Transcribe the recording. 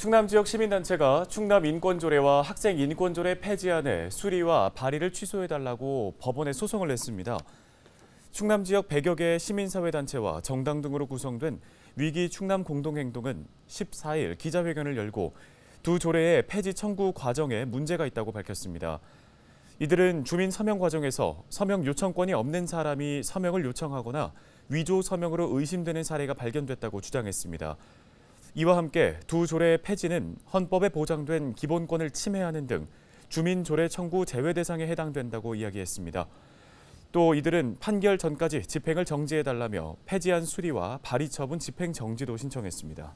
충남 지역 시민단체가 충남 인권조례와 학생 인권조례 폐지안에 수리와 발의를 취소해달라고 법원에 소송을 냈습니다. 충남 지역 100여 개 시민사회단체와 정당 등으로 구성된 위기 충남 공동행동은 14일 기자회견을 열고 두 조례의 폐지 청구 과정에 문제가 있다고 밝혔습니다. 이들은 주민 서명 과정에서 서명 요청권이 없는 사람이 서명을 요청하거나 위조 서명으로 의심되는 사례가 발견됐다고 주장했습니다. 이와 함께 두 조례의 폐지는 헌법에 보장된 기본권을 침해하는 등 주민 조례 청구 제외 대상에 해당된다고 이야기했습니다. 또 이들은 판결 전까지 집행을 정지해달라며 폐지한 수리와 발의 처분 집행 정지도 신청했습니다.